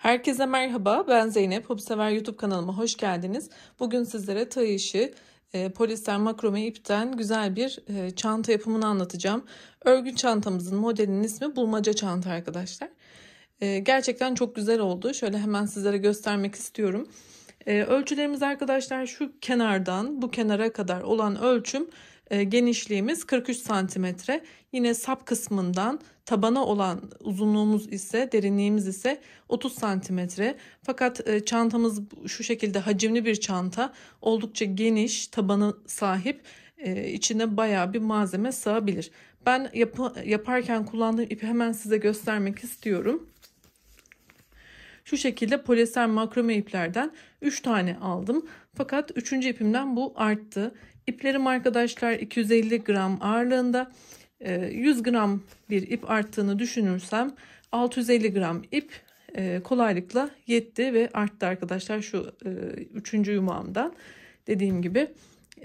Herkese merhaba, ben Zeynep. Hobisever YouTube kanalıma hoş geldiniz. Bugün sizlere tay işi, e, polisler makrome ipten güzel bir e, çanta yapımını anlatacağım. Örgü çantamızın modelinin ismi bulmaca çanta arkadaşlar. E, gerçekten çok güzel oldu. Şöyle hemen sizlere göstermek istiyorum. ölçülerimiz arkadaşlar şu kenardan bu kenara kadar olan ölçüm genişliğimiz 43 santimetre. Yine sap kısmından Tabana olan uzunluğumuz ise derinliğimiz ise 30 santimetre. Fakat e, çantamız şu şekilde hacimli bir çanta. Oldukça geniş tabanı sahip. E, içine baya bir malzeme sığabilir. Ben yapı, yaparken kullandığım ipi hemen size göstermek istiyorum. Şu şekilde polyester makrome iplerden 3 tane aldım. Fakat 3. ipimden bu arttı. İplerim arkadaşlar 250 gram ağırlığında. 100 ee, gram bir ip arttığını düşünürsem 650 gram ip e, kolaylıkla yetti ve arttı arkadaşlar şu e, üçüncü yumağımdan dediğim gibi.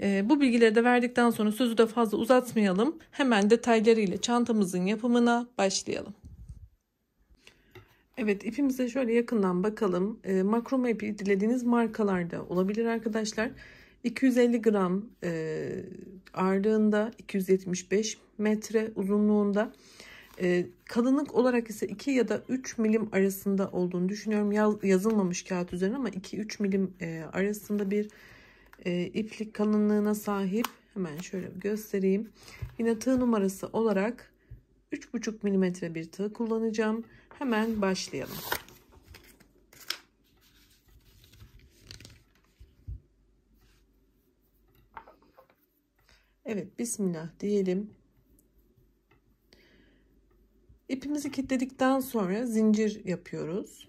E, bu bilgileri de verdikten sonra sözü de fazla uzatmayalım. Hemen detaylarıyla çantamızın yapımına başlayalım. Evet ipimize şöyle yakından bakalım. E, makrome ipi dilediğiniz markalarda olabilir Arkadaşlar. 250 gram e, ağırlığında 275 metre uzunluğunda e, kalınlık olarak ise 2 ya da 3 milim arasında olduğunu düşünüyorum. Yaz, yazılmamış kağıt üzerine ama 2-3 milim e, arasında bir e, iplik kalınlığına sahip. Hemen şöyle göstereyim. Yine tığ numarası olarak 3,5 milimetre bir tığ kullanacağım. Hemen başlayalım. Evet bismillah diyelim. İpimizi kilitledikten sonra zincir yapıyoruz.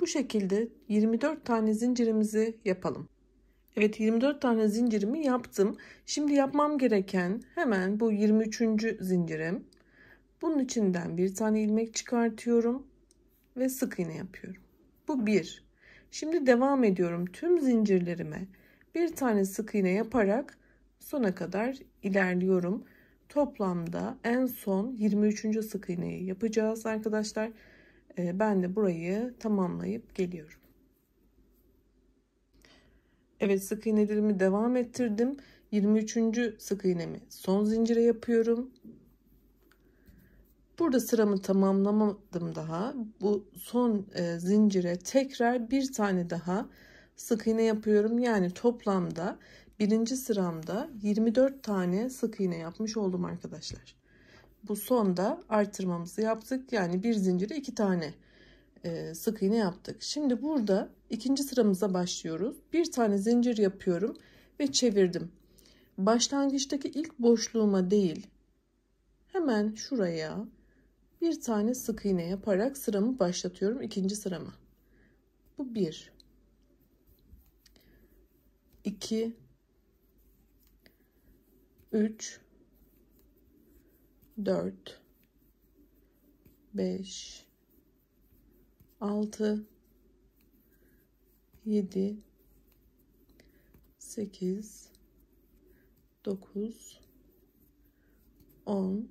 Bu şekilde 24 tane zincirimizi yapalım. Evet 24 tane zincirimi yaptım. Şimdi yapmam gereken hemen bu 23. zincirim. Bunun içinden bir tane ilmek çıkartıyorum ve sık iğne yapıyorum. Bu bir. Şimdi devam ediyorum tüm zincirlerime bir tane sık iğne yaparak sona kadar ilerliyorum. Toplamda en son 23. sık iğneyi yapacağız arkadaşlar. Ee, ben de burayı tamamlayıp geliyorum. Evet sık iğnelerimi devam ettirdim. 23. sık iğnemi son zincire yapıyorum. Burada sıramı tamamlamadım daha. Bu son e, zincire tekrar bir tane daha sık iğne yapıyorum. Yani toplamda birinci sıramda 24 tane sık iğne yapmış oldum arkadaşlar. Bu sonda artırmamızı yaptık. Yani bir zincire iki tane e, sık iğne yaptık. Şimdi burada ikinci sıramıza başlıyoruz. Bir tane zincir yapıyorum ve çevirdim. Başlangıçtaki ilk boşluğuma değil hemen şuraya bir tane sık iğne yaparak sıramı başlatıyorum. ikinci sıramı. Bu bir, iki, üç, dört, beş, altı, yedi, sekiz, dokuz, on.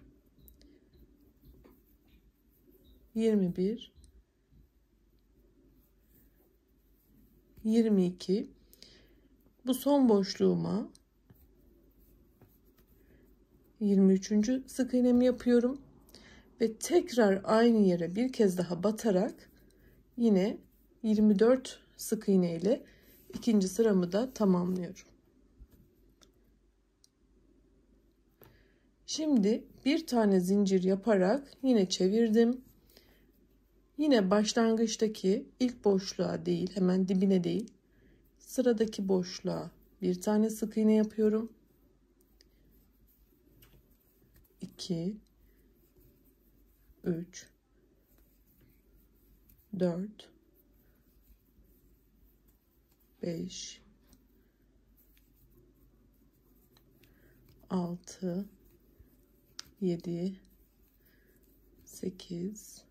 21 22 bu son boşluğuma 23. sık iğnemi yapıyorum ve tekrar aynı yere bir kez daha batarak yine 24 sık iğne ile ikinci sıramı da tamamlıyorum. Şimdi bir tane zincir yaparak yine çevirdim. Yine başlangıçtaki ilk boşluğa değil hemen dibine değil sıradaki boşluğa bir tane sık iğne yapıyorum. 2 3 4 5 6 7 8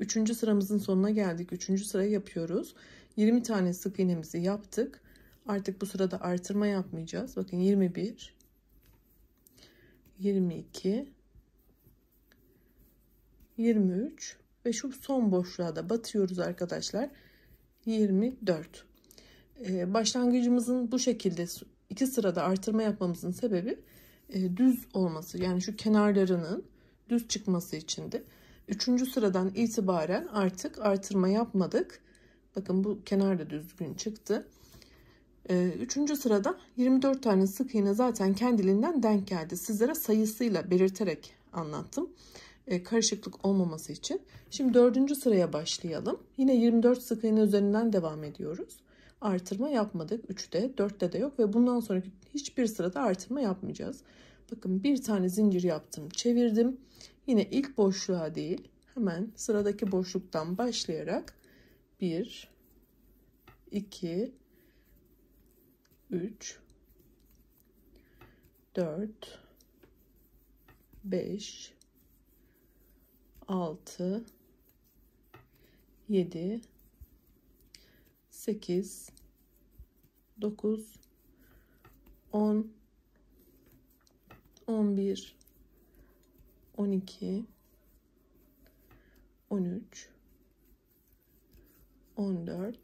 Üçüncü sıramızın sonuna geldik. Üçüncü sırayı yapıyoruz. 20 tane sık iğnemizi yaptık. Artık bu sırada artırma yapmayacağız. Bakın 21, 22, 23 ve şu son boşluğa da batıyoruz arkadaşlar. 24. Ee, başlangıcımızın bu şekilde iki sırada artırma yapmamızın sebebi e, düz olması. Yani şu kenarlarının düz çıkması içindi. de Üçüncü sıradan itibaren artık artırma yapmadık. Bakın bu kenar da düzgün çıktı. Ee, üçüncü sırada 24 tane sık iğne zaten kendiliğinden denk geldi. Sizlere sayısıyla belirterek anlattım. Ee, karışıklık olmaması için. Şimdi dördüncü sıraya başlayalım. Yine 24 sık iğne üzerinden devam ediyoruz. Artırma yapmadık. Üçte, dörtte de yok ve bundan sonraki hiçbir sırada artırma yapmayacağız. Bakın bir tane zincir yaptım çevirdim. Yine ilk boşluğa değil hemen sıradaki boşluktan başlayarak 1, 2, 3, 4, 5, 6, 7, 8, 9, 10, 11, 12 13 14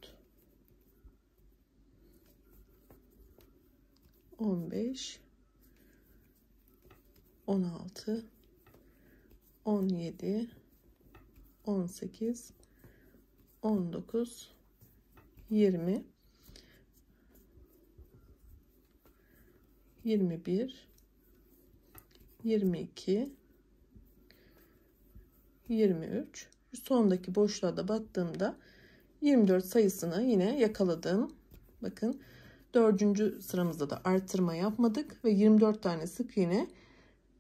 15 16 17 18 19 20 21 22 23. Sondaki boşluğa da battığımda 24 sayısını yine yakaladım. Bakın dördüncü sıramızda da artırma yapmadık ve 24 tane sık iğne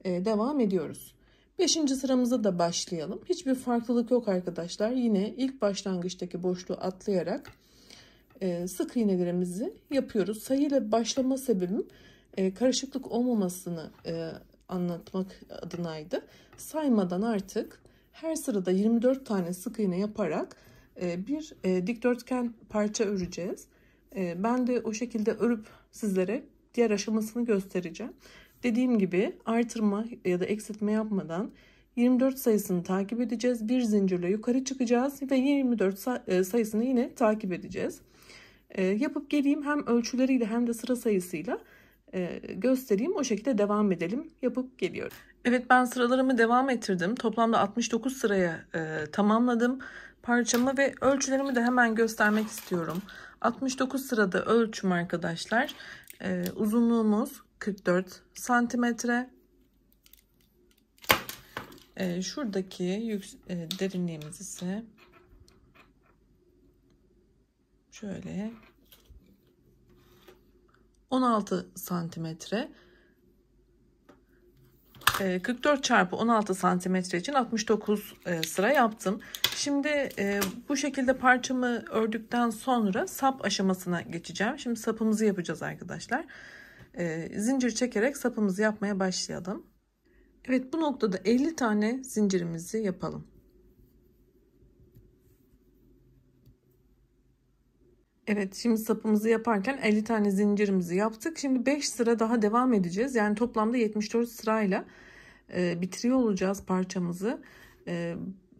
e, devam ediyoruz. Beşinci sıramıza da başlayalım. Hiçbir farklılık yok arkadaşlar. Yine ilk başlangıçtaki boşluğu atlayarak e, sık iğnelerimizi yapıyoruz. Sayıyla başlama sebebim e, karışıklık olmamasını anlatmak adınaydı. Saymadan artık her sırada 24 tane sık iğne yaparak e, bir e, dikdörtgen parça öreceğiz. E, ben de o şekilde örüp sizlere diğer aşamasını göstereceğim. Dediğim gibi artırma ya da eksiltme yapmadan 24 sayısını takip edeceğiz. Bir zincirle yukarı çıkacağız ve 24 sayısını yine takip edeceğiz. Yapıp geleyim hem ölçüleriyle hem de sıra sayısıyla göstereyim. O şekilde devam edelim. Yapıp geliyorum. Evet ben sıralarımı devam ettirdim. Toplamda 69 sıraya e, tamamladım parçamı ve ölçülerimi de hemen göstermek istiyorum. 69 sırada ölçüm arkadaşlar. E, uzunluğumuz 44 santimetre. E, şuradaki yük, e, derinliğimiz ise şöyle 16 santimetre. 44 ee, çarpı 16 santimetre için 69 e, sıra yaptım. Şimdi e, bu şekilde parçamı ördükten sonra sap aşamasına geçeceğim. Şimdi sapımızı yapacağız arkadaşlar. Ee, zincir çekerek sapımızı yapmaya başlayalım. Evet bu noktada 50 tane zincirimizi yapalım. Evet şimdi sapımızı yaparken 50 tane zincirimizi yaptık. Şimdi 5 sıra daha devam edeceğiz. Yani toplamda 74 sırayla e, bitiriyor olacağız parçamızı. E,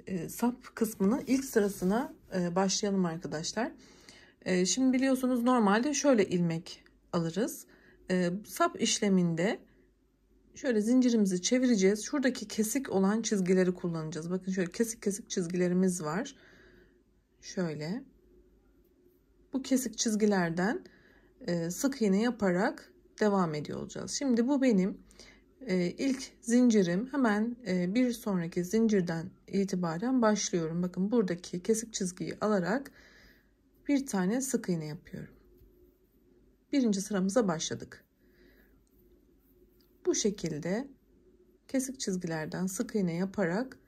e, sap kısmının ilk sırasına e, başlayalım arkadaşlar. E, şimdi biliyorsunuz normalde şöyle ilmek alırız. E, sap işleminde şöyle zincirimizi çevireceğiz. Şuradaki kesik olan çizgileri kullanacağız. Bakın şöyle kesik kesik çizgilerimiz var. Şöyle. Bu kesik çizgilerden e, sık iğne yaparak devam ediyor olacağız. Şimdi bu benim ee, ilk zincirim hemen e, bir sonraki zincirden itibaren başlıyorum. Bakın buradaki kesik çizgiyi alarak bir tane sık iğne yapıyorum. Birinci sıramıza başladık. Bu şekilde kesik çizgilerden sık iğne yaparak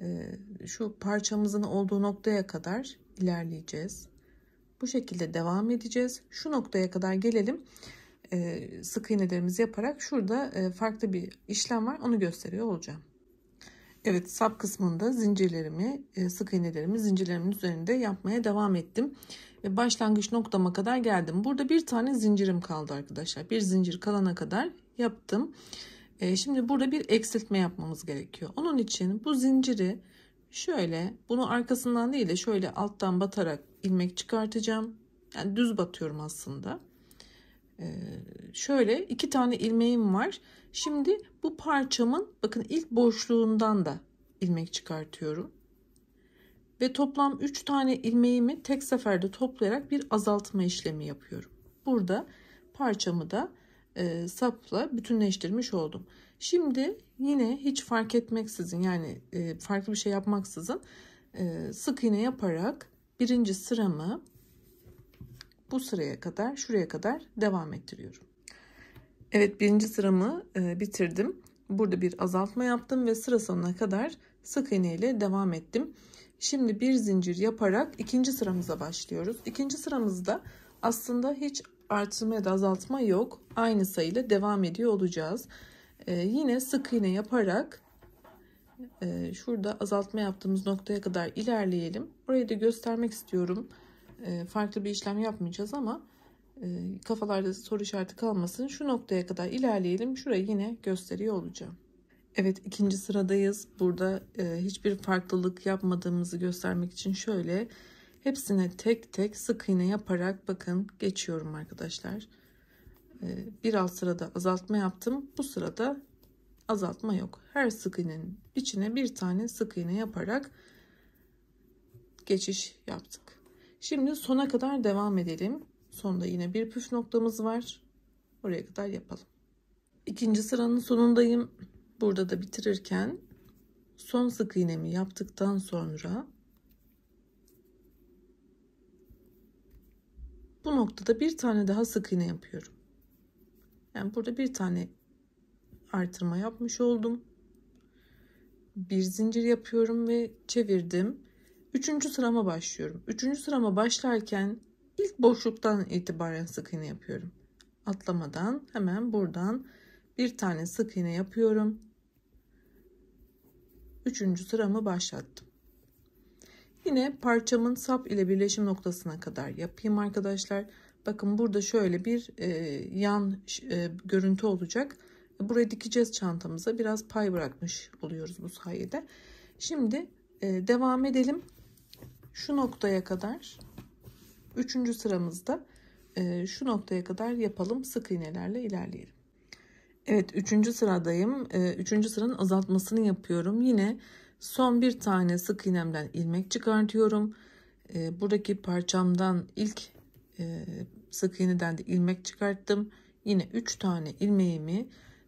e, şu parçamızın olduğu noktaya kadar ilerleyeceğiz. Bu şekilde devam edeceğiz. Şu noktaya kadar gelelim. E, sık iğnelerimizi yaparak şurada e, farklı bir işlem var onu gösteriyor olacağım. Evet sap kısmında zincirlerimi e, sık iğnelerimi zincirlerimin üzerinde yapmaya devam ettim. Ve başlangıç noktama kadar geldim. Burada bir tane zincirim kaldı arkadaşlar. Bir zincir kalana kadar yaptım. şimdi burada bir eksiltme yapmamız gerekiyor. Onun için bu zinciri şöyle bunu arkasından değil de şöyle alttan batarak ilmek çıkartacağım. Yani düz batıyorum aslında. Ee, şöyle iki tane ilmeğim var. Şimdi bu parçamın bakın ilk boşluğundan da ilmek çıkartıyorum. Ve toplam 3 tane ilmeğimi tek seferde toplayarak bir azaltma işlemi yapıyorum. Burada parçamı da e, sapla bütünleştirmiş oldum. Şimdi yine hiç fark etmeksizin yani e, farklı bir şey yapmaksızın e, sık iğne yaparak birinci sıramı bu sıraya kadar şuraya kadar devam ettiriyorum. Evet birinci sıramı e, bitirdim. Burada bir azaltma yaptım ve sıra sonuna kadar sık iğne ile devam ettim. Şimdi bir zincir yaparak ikinci sıramıza başlıyoruz. İkinci sıramızda aslında hiç artırma ya da azaltma yok. Aynı sayıyla devam ediyor olacağız. Ee, yine sık iğne yaparak e, şurada azaltma yaptığımız noktaya kadar ilerleyelim. Burayı da göstermek istiyorum. E, farklı bir işlem yapmayacağız ama e, kafalarda soru işareti kalmasın. Şu noktaya kadar ilerleyelim. Şurayı yine gösteriyor olacağım. Evet ikinci sıradayız. Burada e, hiçbir farklılık yapmadığımızı göstermek için şöyle hepsine tek tek sık iğne yaparak bakın geçiyorum arkadaşlar. bir alt sırada azaltma yaptım. Bu sırada azaltma yok. Her sık iğnenin içine bir tane sık iğne yaparak geçiş yaptık. Şimdi sona kadar devam edelim. Sonda yine bir püf noktamız var. Oraya kadar yapalım. İkinci sıranın sonundayım. Burada da bitirirken son sık iğnemi yaptıktan sonra bu noktada bir tane daha sık iğne yapıyorum. Yani burada bir tane artırma yapmış oldum. Bir zincir yapıyorum ve çevirdim. Üçüncü sırama başlıyorum. Üçüncü sırama başlarken ilk boşluktan itibaren sık iğne yapıyorum. Atlamadan hemen buradan bir tane sık iğne yapıyorum. Üçüncü sıramı başlattım. Yine parçamın sap ile birleşim noktasına kadar yapayım arkadaşlar. Bakın burada şöyle bir e, yan e, görüntü olacak. Buraya dikeceğiz çantamıza. Biraz pay bırakmış oluyoruz bu sayede. Şimdi e, devam edelim şu noktaya kadar üçüncü sıramızda e, şu noktaya kadar yapalım sık iğnelerle ilerleyelim. Evet üçüncü sıradayım. E, üçüncü sıranın azaltmasını yapıyorum. Yine son bir tane sık iğnemden ilmek çıkartıyorum. E, buradaki parçamdan ilk e, sık iğneden de ilmek çıkarttım. Yine üç tane ilmeğimi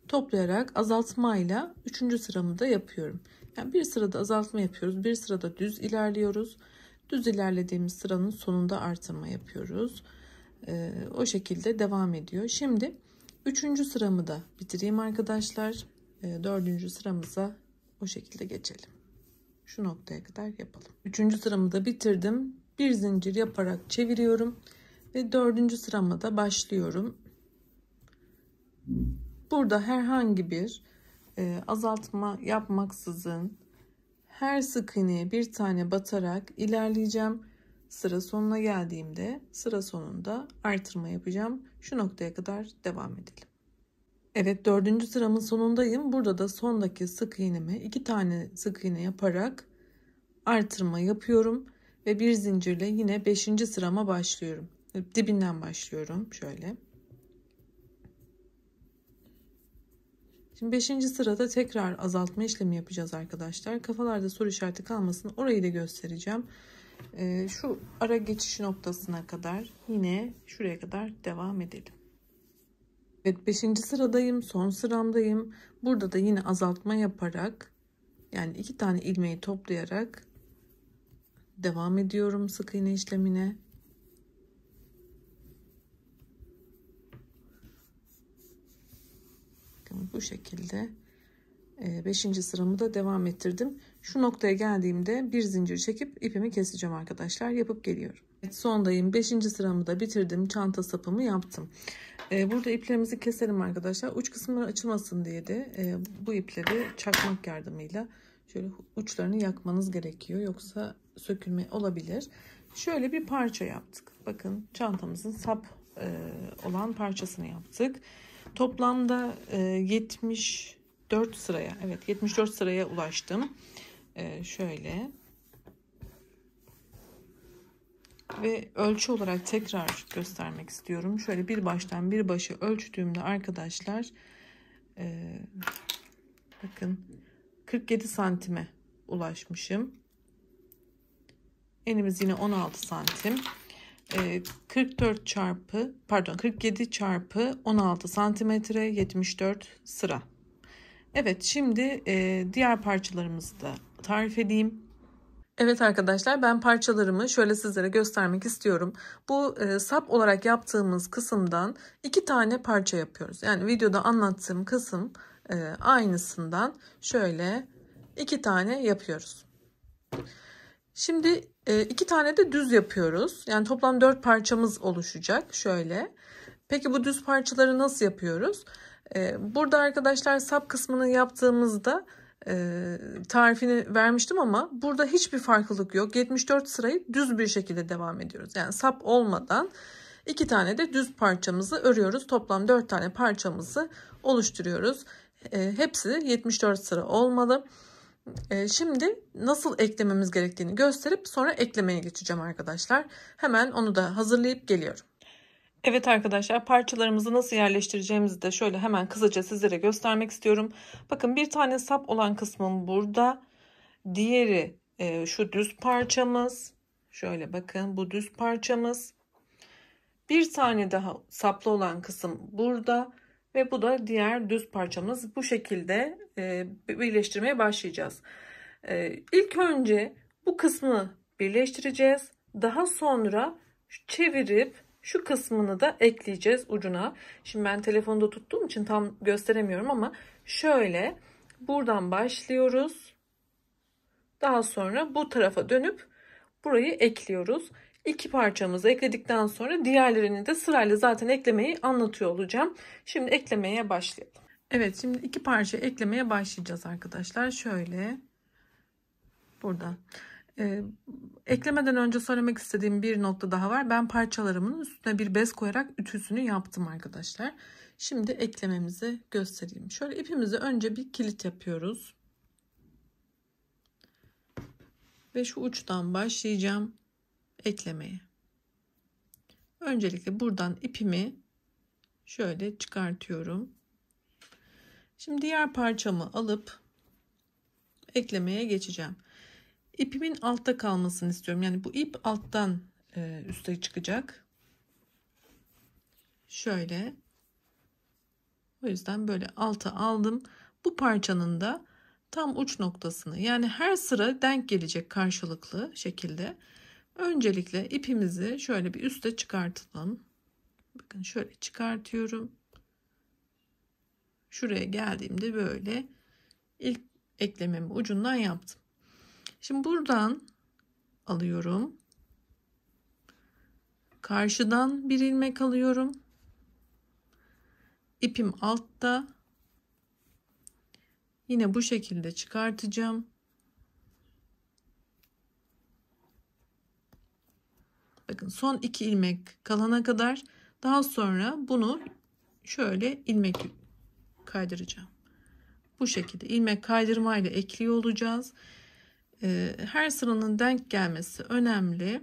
toplayarak azaltmayla 3. sıramı da yapıyorum. Yani bir sırada azaltma yapıyoruz. Bir sırada düz ilerliyoruz. Düz ilerlediğimiz sıranın sonunda artırma yapıyoruz. Ee, o şekilde devam ediyor. Şimdi üçüncü sıramı da bitireyim arkadaşlar. Ee, dördüncü sıramıza o şekilde geçelim. Şu noktaya kadar yapalım. Üçüncü sıramı da bitirdim. Bir zincir yaparak çeviriyorum. Ve dördüncü sırama da başlıyorum. Burada herhangi bir e, azaltma yapmaksızın her sık iğneye bir tane batarak ilerleyeceğim. Sıra sonuna geldiğimde sıra sonunda artırma yapacağım. Şu noktaya kadar devam edelim. Evet dördüncü sıramın sonundayım. Burada da sondaki sık iğnemi iki tane sık iğne yaparak artırma yapıyorum. Ve bir zincirle yine beşinci sırama başlıyorum. Dibinden başlıyorum şöyle. Şimdi 5. sırada tekrar azaltma işlemi yapacağız arkadaşlar. Kafalarda soru işareti kalmasın. Orayı da göstereceğim. Ee, şu ara geçiş noktasına kadar yine şuraya kadar devam edelim. Evet 5. sıradayım. Son sıramdayım. Burada da yine azaltma yaparak yani iki tane ilmeği toplayarak devam ediyorum sık iğne işlemine. bu şekilde 5. E, sıramı da devam ettirdim. Şu noktaya geldiğimde bir zincir çekip ipimi keseceğim arkadaşlar. Yapıp geliyorum. Evet, sondayım. 5. sıramı da bitirdim. Çanta sapımı yaptım. Ee, burada iplerimizi keselim arkadaşlar. Uç kısımları açılmasın diye de e, bu ipleri çakmak yardımıyla şöyle uçlarını yakmanız gerekiyor. Yoksa sökülme olabilir. Şöyle bir parça yaptık. Bakın çantamızın sap e, olan parçasını yaptık. Toplamda 74 e, sıraya, evet 74 sıraya ulaştım. E, şöyle. Ve ölçü olarak tekrar göstermek istiyorum. Şöyle bir baştan bir başı ölçtüğümde arkadaşlar e, bakın 47 santime ulaşmışım. Enimiz yine 16 santim. 44 ee, çarpı pardon 47 çarpı 16 santimetre 74 sıra. Evet şimdi e, diğer parçalarımızı da tarif edeyim. Evet arkadaşlar ben parçalarımı şöyle sizlere göstermek istiyorum. Bu e, sap olarak yaptığımız kısımdan iki tane parça yapıyoruz. Yani videoda anlattığım kısım e, aynısından şöyle iki tane yapıyoruz. Şimdi ee, iki tane de düz yapıyoruz. Yani toplam dört parçamız oluşacak. Şöyle. Peki bu düz parçaları nasıl yapıyoruz? E, burada arkadaşlar sap kısmını yaptığımızda e, tarifini vermiştim ama burada hiçbir farklılık yok. 74 sırayı düz bir şekilde devam ediyoruz. Yani sap olmadan iki tane de düz parçamızı örüyoruz. Toplam dört tane parçamızı oluşturuyoruz. Ee, hepsi 74 sıra olmalı. Ee, şimdi nasıl eklememiz gerektiğini gösterip sonra eklemeye geçeceğim arkadaşlar. Hemen onu da hazırlayıp geliyorum. Evet arkadaşlar parçalarımızı nasıl yerleştireceğimizi de şöyle hemen kısaca sizlere göstermek istiyorum. Bakın bir tane sap olan kısmım burada. Diğeri e, şu düz parçamız. Şöyle bakın bu düz parçamız. Bir tane daha saplı olan kısım burada. Ve bu da diğer düz parçamız. Bu şekilde e, birleştirmeye başlayacağız. E, ilk önce bu kısmı birleştireceğiz. Daha sonra çevirip şu kısmını da ekleyeceğiz ucuna. Şimdi ben telefonda tuttuğum için tam gösteremiyorum ama şöyle buradan başlıyoruz. Daha sonra bu tarafa dönüp burayı ekliyoruz. İki parçamızı ekledikten sonra diğerlerini de sırayla zaten eklemeyi anlatıyor olacağım. Şimdi eklemeye başlayalım. Evet şimdi iki parça eklemeye başlayacağız arkadaşlar. Şöyle burada. Ee, eklemeden önce söylemek istediğim bir nokta daha var. Ben parçalarımın üstüne bir bez koyarak ütüsünü yaptım arkadaşlar. Şimdi eklememizi göstereyim. Şöyle ipimizi önce bir kilit yapıyoruz. Ve şu uçtan başlayacağım eklemeye. Öncelikle buradan ipimi şöyle çıkartıyorum. Şimdi diğer parçamı alıp eklemeye geçeceğim. İpimin altta kalmasını istiyorum. Yani bu ip alttan e, üste çıkacak. Şöyle. O yüzden böyle alta aldım. Bu parçanın da tam uç noktasını yani her sıra denk gelecek karşılıklı şekilde Öncelikle ipimizi şöyle bir üste çıkartalım. Bakın şöyle çıkartıyorum. Şuraya geldiğimde böyle ilk eklememi ucundan yaptım. Şimdi buradan alıyorum. Karşıdan bir ilmek alıyorum. İpim altta. Yine bu şekilde çıkartacağım. Bakın son iki ilmek kalana kadar daha sonra bunu şöyle ilmek kaydıracağım. Bu şekilde ilmek kaydırma ile ekliyor olacağız. Ee, her sıranın denk gelmesi önemli.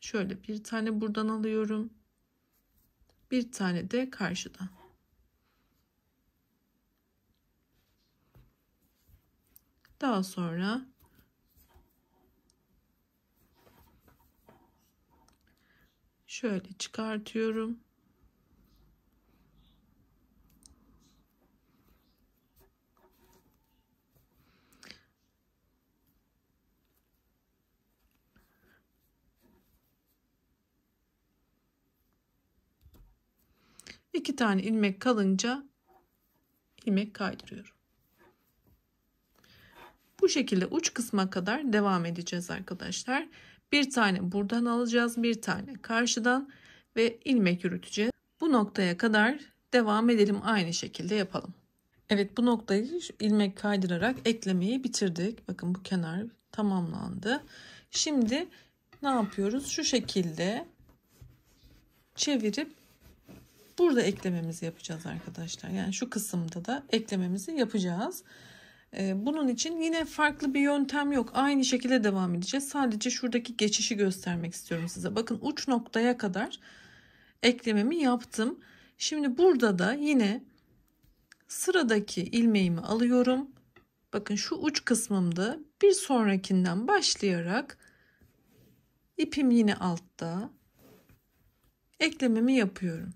Şöyle bir tane buradan alıyorum. Bir tane de karşıdan. Daha sonra Şöyle çıkartıyorum. İki tane ilmek kalınca ilmek kaydırıyorum. Bu şekilde uç kısma kadar devam edeceğiz arkadaşlar. Bir tane buradan alacağız, bir tane karşıdan ve ilmek yürüteceğiz. Bu noktaya kadar devam edelim aynı şekilde yapalım. Evet bu noktayı ilmek kaydırarak eklemeyi bitirdik. Bakın bu kenar tamamlandı. Şimdi ne yapıyoruz? Şu şekilde çevirip burada eklememizi yapacağız arkadaşlar. Yani şu kısımda da eklememizi yapacağız. Ee, bunun için yine farklı bir yöntem yok. Aynı şekilde devam edeceğiz. Sadece şuradaki geçişi göstermek istiyorum size. Bakın uç noktaya kadar eklememi yaptım. Şimdi burada da yine sıradaki ilmeğimi alıyorum. Bakın şu uç kısmımda bir sonrakinden başlayarak ipim yine altta eklememi yapıyorum.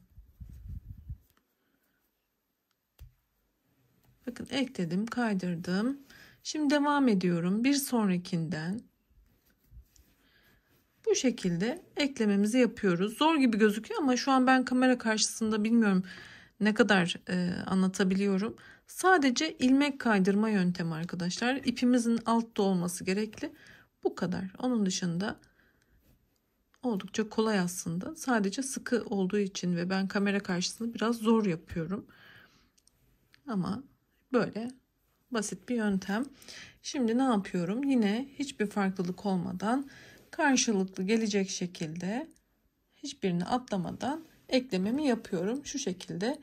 Bakın ekledim, kaydırdım. Şimdi devam ediyorum. Bir sonrakinden bu şekilde eklememizi yapıyoruz. Zor gibi gözüküyor ama şu an ben kamera karşısında bilmiyorum ne kadar e, anlatabiliyorum. Sadece ilmek kaydırma yöntemi arkadaşlar. İpimizin altta olması gerekli. Bu kadar. Onun dışında oldukça kolay aslında. Sadece sıkı olduğu için ve ben kamera karşısında biraz zor yapıyorum. Ama Böyle basit bir yöntem. Şimdi ne yapıyorum? Yine hiçbir farklılık olmadan karşılıklı gelecek şekilde hiçbirini atlamadan eklememi yapıyorum. Şu şekilde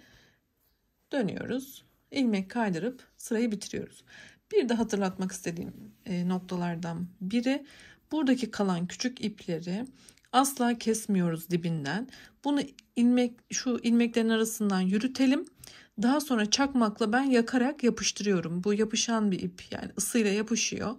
dönüyoruz. ilmek kaydırıp sırayı bitiriyoruz. Bir de hatırlatmak istediğim e, noktalardan biri buradaki kalan küçük ipleri Asla kesmiyoruz dibinden. Bunu ilmek şu ilmeklerin arasından yürütelim. Daha sonra çakmakla ben yakarak yapıştırıyorum. Bu yapışan bir ip yani ısıyla yapışıyor.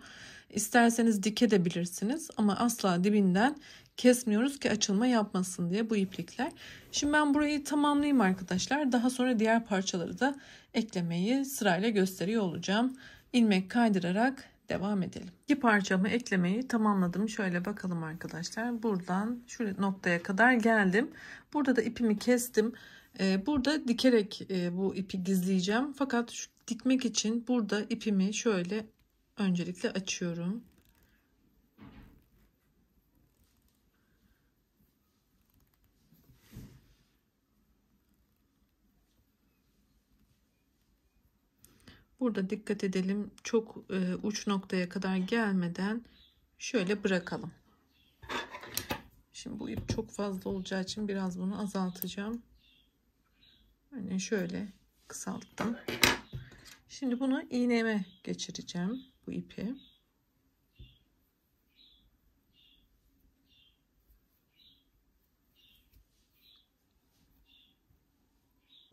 İsterseniz dikebilirsiniz, ama asla dibinden kesmiyoruz ki açılma yapmasın diye bu iplikler. Şimdi ben burayı tamamlayayım arkadaşlar. Daha sonra diğer parçaları da eklemeyi sırayla gösteriyor olacağım. İlmek kaydırarak devam edelim. İki parçamı eklemeyi tamamladım. Şöyle bakalım arkadaşlar. Buradan şu noktaya kadar geldim. Burada da ipimi kestim. Ee, burada dikerek e, bu ipi gizleyeceğim. Fakat şu dikmek için burada ipimi şöyle öncelikle açıyorum. Burada dikkat edelim çok e, uç noktaya kadar gelmeden şöyle bırakalım. Şimdi bu ip çok fazla olacağı için biraz bunu azaltacağım. Yani şöyle kısalttım. Şimdi bunu iğneme geçireceğim bu ipi.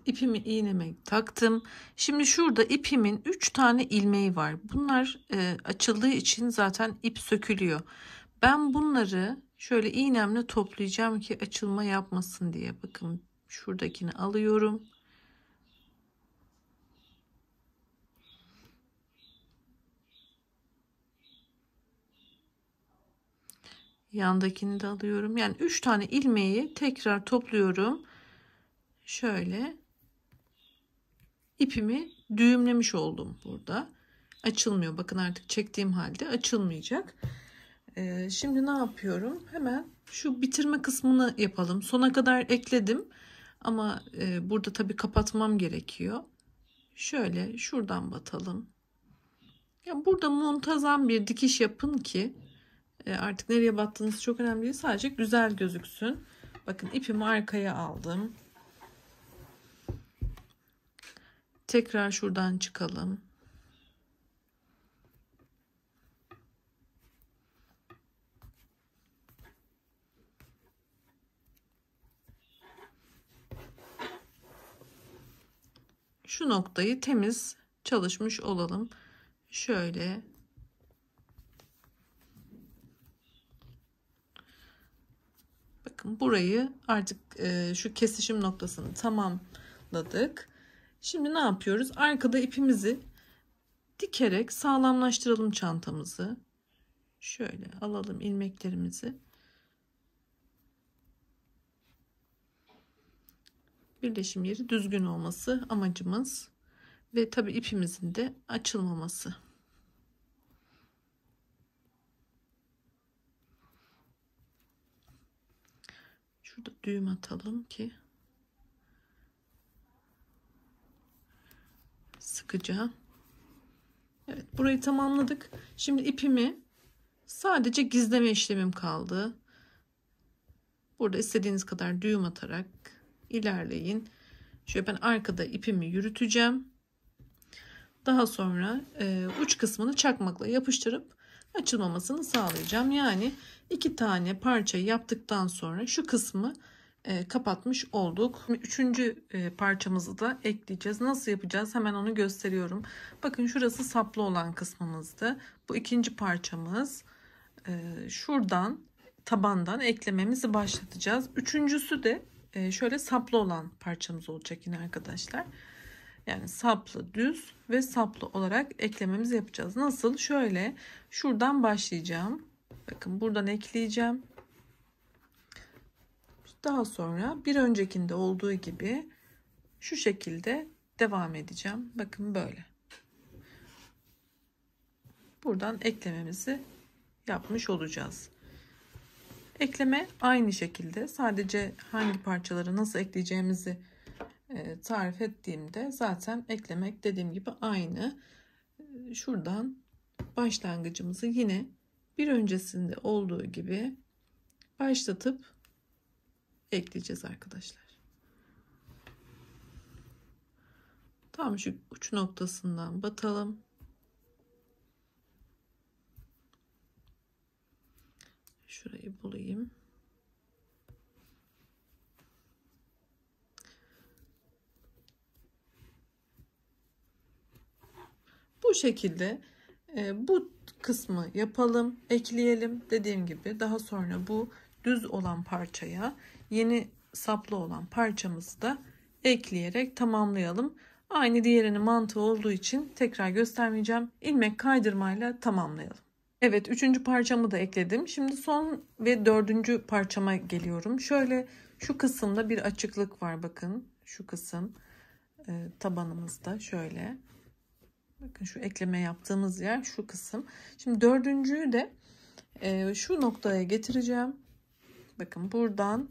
ipimi iğneme taktım. Şimdi şurada ipimin 3 tane ilmeği var. Bunlar e, açıldığı için zaten ip sökülüyor. Ben bunları şöyle iğnemle toplayacağım ki açılma yapmasın diye. Bakın şuradakini alıyorum. Yandakini de alıyorum. Yani 3 tane ilmeği tekrar topluyorum. Şöyle ipimi düğümlemiş oldum burada. Açılmıyor. Bakın artık çektiğim halde açılmayacak. Ee, şimdi ne yapıyorum? Hemen şu bitirme kısmını yapalım. Sona kadar ekledim. Ama e, burada tabi kapatmam gerekiyor. Şöyle şuradan batalım. Ya burada muntazam bir dikiş yapın ki e, artık nereye battığınız çok önemli değil. Sadece güzel gözüksün. Bakın ipimi arkaya aldım. Tekrar şuradan çıkalım. Şu noktayı temiz çalışmış olalım. Şöyle Bakın burayı artık e, şu kesişim noktasını tamamladık. Şimdi ne yapıyoruz? Arkada ipimizi dikerek sağlamlaştıralım çantamızı. Şöyle alalım ilmeklerimizi. Birleşim yeri düzgün olması amacımız ve tabi ipimizin de açılmaması. Şurada düğüm atalım ki sıkacağım. Evet burayı tamamladık. Şimdi ipimi sadece gizleme işlemim kaldı. Burada istediğiniz kadar düğüm atarak ilerleyin. Şöyle ben arkada ipimi yürüteceğim. Daha sonra e, uç kısmını çakmakla yapıştırıp açılmamasını sağlayacağım. Yani iki tane parça yaptıktan sonra şu kısmı e, kapatmış olduk. Üçüncü e, parçamızı da ekleyeceğiz. Nasıl yapacağız? Hemen onu gösteriyorum. Bakın şurası saplı olan kısmımızdı. Bu ikinci parçamız. E, şuradan tabandan eklememizi başlatacağız. Üçüncüsü de şöyle saplı olan parçamız olacak yine arkadaşlar. Yani saplı düz ve saplı olarak eklememizi yapacağız. Nasıl? Şöyle şuradan başlayacağım. Bakın buradan ekleyeceğim. Daha sonra bir öncekinde olduğu gibi şu şekilde devam edeceğim. Bakın böyle. Buradan eklememizi yapmış olacağız. Ekleme aynı şekilde sadece hangi parçaları nasıl ekleyeceğimizi e, tarif ettiğimde zaten eklemek dediğim gibi aynı. Şuradan başlangıcımızı yine bir öncesinde olduğu gibi başlatıp ekleyeceğiz arkadaşlar. Tam şu uç noktasından batalım. Şurayı bulayım. Bu şekilde e, bu kısmı yapalım, ekleyelim. Dediğim gibi daha sonra bu düz olan parçaya yeni saplı olan parçamızı da ekleyerek tamamlayalım. Aynı diğerinin mantığı olduğu için tekrar göstermeyeceğim. İlmek kaydırmayla tamamlayalım. Evet üçüncü parçamı da ekledim. Şimdi son ve dördüncü parçama geliyorum. Şöyle şu kısımda bir açıklık var bakın. Şu kısım e, tabanımızda şöyle. Bakın şu ekleme yaptığımız yer şu kısım. Şimdi dördüncüyü de e, şu noktaya getireceğim. Bakın buradan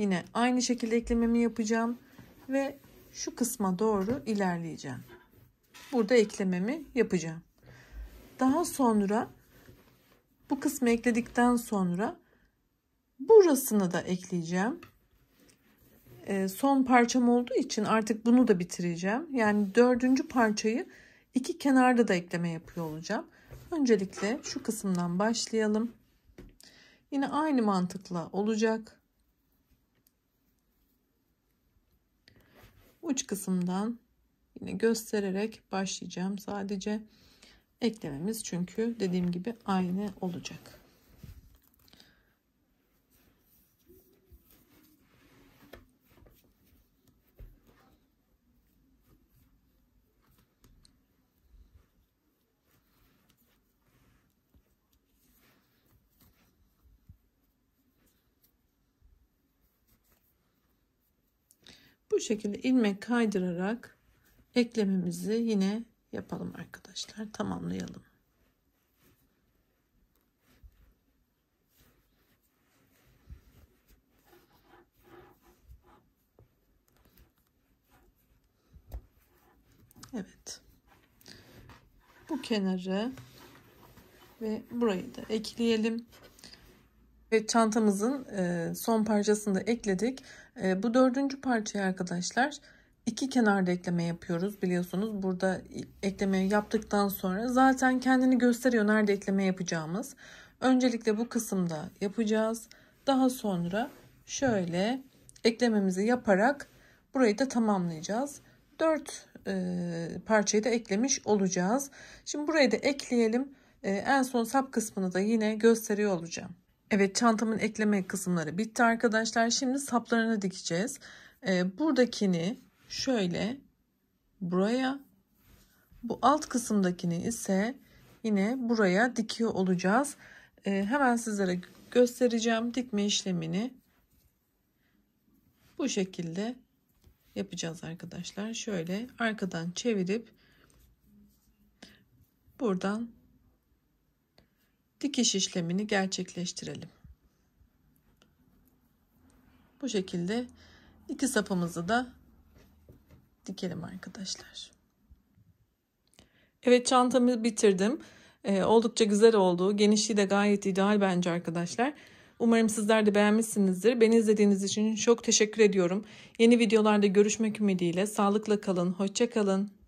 Yine aynı şekilde eklememi yapacağım ve şu kısma doğru ilerleyeceğim. Burada eklememi yapacağım. Daha sonra bu kısmı ekledikten sonra burasını da ekleyeceğim. E, son parçam olduğu için artık bunu da bitireceğim. Yani dördüncü parçayı iki kenarda da ekleme yapıyor olacağım. Öncelikle şu kısımdan başlayalım. Yine aynı mantıkla olacak. uç kısımdan yine göstererek başlayacağım. Sadece eklememiz çünkü dediğim gibi aynı olacak. bu şekilde ilmek kaydırarak eklememizi yine yapalım arkadaşlar tamamlayalım Evet bu kenarı ve burayı da ekleyelim Evet, çantamızın e, son parçasını da ekledik. E, bu dördüncü parçayı arkadaşlar iki kenarda ekleme yapıyoruz biliyorsunuz. Burada eklemeyi yaptıktan sonra zaten kendini gösteriyor nerede ekleme yapacağımız. Öncelikle bu kısımda yapacağız. Daha sonra şöyle eklememizi yaparak burayı da tamamlayacağız. Dört e, parçayı da eklemiş olacağız. Şimdi burayı da ekleyelim. en son sap kısmını da yine gösteriyor olacağım. Evet çantamın ekleme kısımları bitti arkadaşlar. Şimdi saplarını dikeceğiz. Ee, buradakini şöyle buraya bu alt kısımdakini ise yine buraya dikiyor olacağız. Ee, hemen sizlere göstereceğim dikme işlemini. Bu şekilde yapacağız arkadaşlar. Şöyle arkadan çevirip buradan dikiş işlemini gerçekleştirelim. Bu şekilde iki sapımızı da dikelim arkadaşlar. Evet çantamı bitirdim. Ee, oldukça güzel oldu. Genişliği de gayet ideal bence arkadaşlar. Umarım sizler de beğenmişsinizdir. Beni izlediğiniz için çok teşekkür ediyorum. Yeni videolarda görüşmek ümidiyle sağlıkla kalın, hoşça kalın.